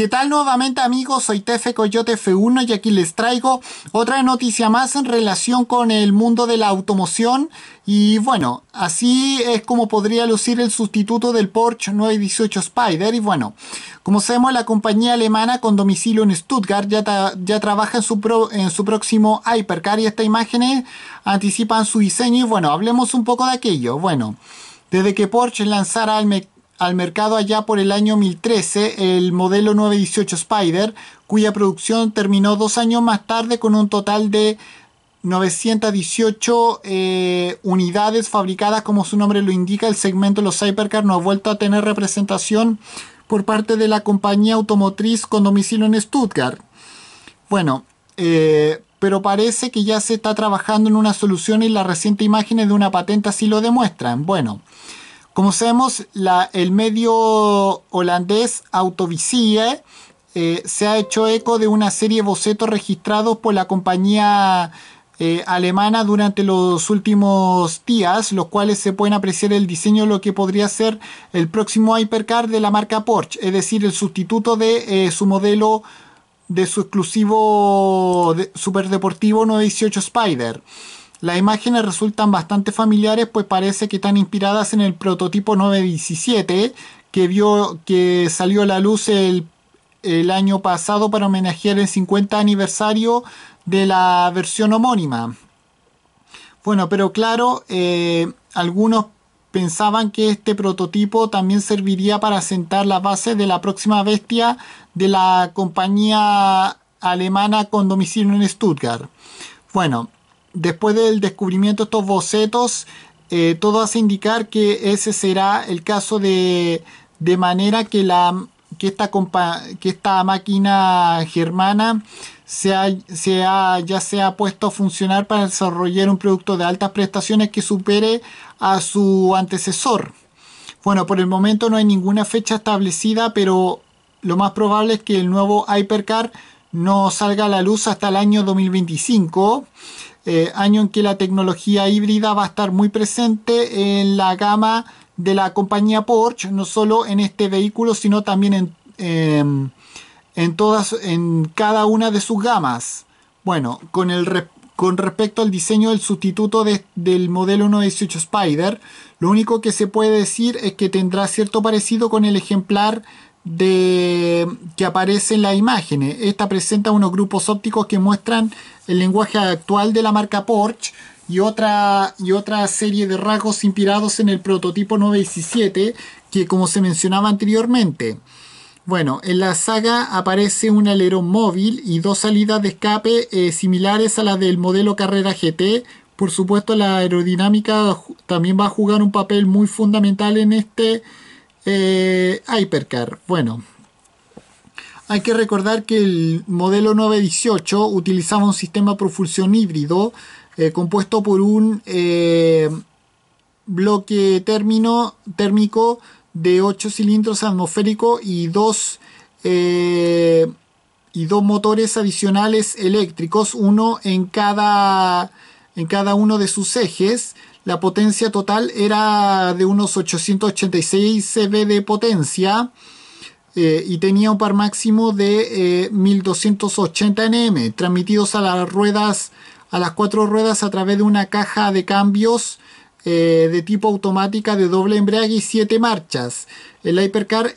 ¿Qué tal nuevamente amigos? Soy Tefe Coyote F1 y aquí les traigo otra noticia más en relación con el mundo de la automoción y bueno, así es como podría lucir el sustituto del Porsche 918 Spider y bueno, como sabemos la compañía alemana con domicilio en Stuttgart ya, ya trabaja en su, en su próximo Hypercar y estas imágenes anticipan su diseño y bueno, hablemos un poco de aquello. Bueno, desde que Porsche lanzara el, al mercado allá por el año 2013 el modelo 918 Spider, cuya producción terminó dos años más tarde con un total de 918 eh, unidades fabricadas, como su nombre lo indica, el segmento de los Hypercar no ha vuelto a tener representación por parte de la compañía automotriz con domicilio en Stuttgart. Bueno, eh, pero parece que ya se está trabajando en una solución y las recientes imágenes de una patente así lo demuestran. Bueno, como sabemos, el medio holandés Autovisie eh, se ha hecho eco de una serie de bocetos registrados por la compañía eh, alemana durante los últimos días, los cuales se pueden apreciar el diseño de lo que podría ser el próximo hypercar de la marca Porsche, es decir, el sustituto de eh, su modelo de su exclusivo superdeportivo 918 Spider. Las imágenes resultan bastante familiares, pues parece que están inspiradas en el prototipo 917 que vio que salió a la luz el, año pasado para homenajear el 50 aniversario de la versión homónima. Bueno, pero claro, eh, algunos pensaban que este prototipo también serviría para sentar las bases de la próxima bestia de la compañía alemana con domicilio en Stuttgart. Bueno, después del descubrimiento de estos bocetos, eh, todo hace indicar que ese será el caso de, manera que, la, que, esta que esta máquina germana ya se ya puesto a funcionar para desarrollar un producto de altas prestaciones que supere a su antecesor. Bueno, por el momento no hay ninguna fecha establecida, pero lo más probable es que el nuevo Hypercar no salga a la luz hasta el año 2025. Eh, año en que la tecnología híbrida va a estar muy presente en la gama de la compañía Porsche, no solo en este vehículo, sino también en, em, todas, en cada una de sus gamas. Bueno, con, el, con respecto al diseño del sustituto del modelo 118 Spider, lo único que se puede decir es que tendrá cierto parecido con el ejemplar de que aparece en las imágenes. Esta presenta unos grupos ópticos que muestran el lenguaje actual de la marca Porsche y otra, y otra serie de rasgos inspirados en el prototipo 917 que como se mencionaba anteriormente. Bueno, en la saga aparece un alerón móvil y dos salidas de escape eh, similares a las del modelo Carrera GT. Por supuesto, la aerodinámica también va a jugar un papel muy fundamental en este eh, Hypercar, bueno. Hay que recordar que el modelo 918 utilizaba un sistema propulsión híbrido eh, compuesto por un eh, bloque término, térmico de 8 cilindros atmosférico y dos, eh, y dos motores adicionales eléctricos, uno en cada en cada uno de sus ejes, la potencia total era de unos 886 CV de potencia eh, y tenía un par máximo de 1280 eh, Nm, transmitidos a las ruedas, a las cuatro ruedas a través de una caja de cambios eh, de tipo automática de doble embrague y 7 marchas. El Hypercar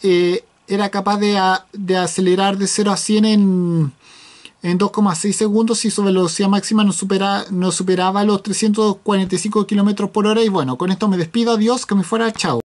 era capaz de, de acelerar de 0 a 100 en en 2,6 segundos y su velocidad máxima no, supera, no superaba los 345 km por hora. Y bueno, con esto me despido. Adiós, que me fuera. Chao.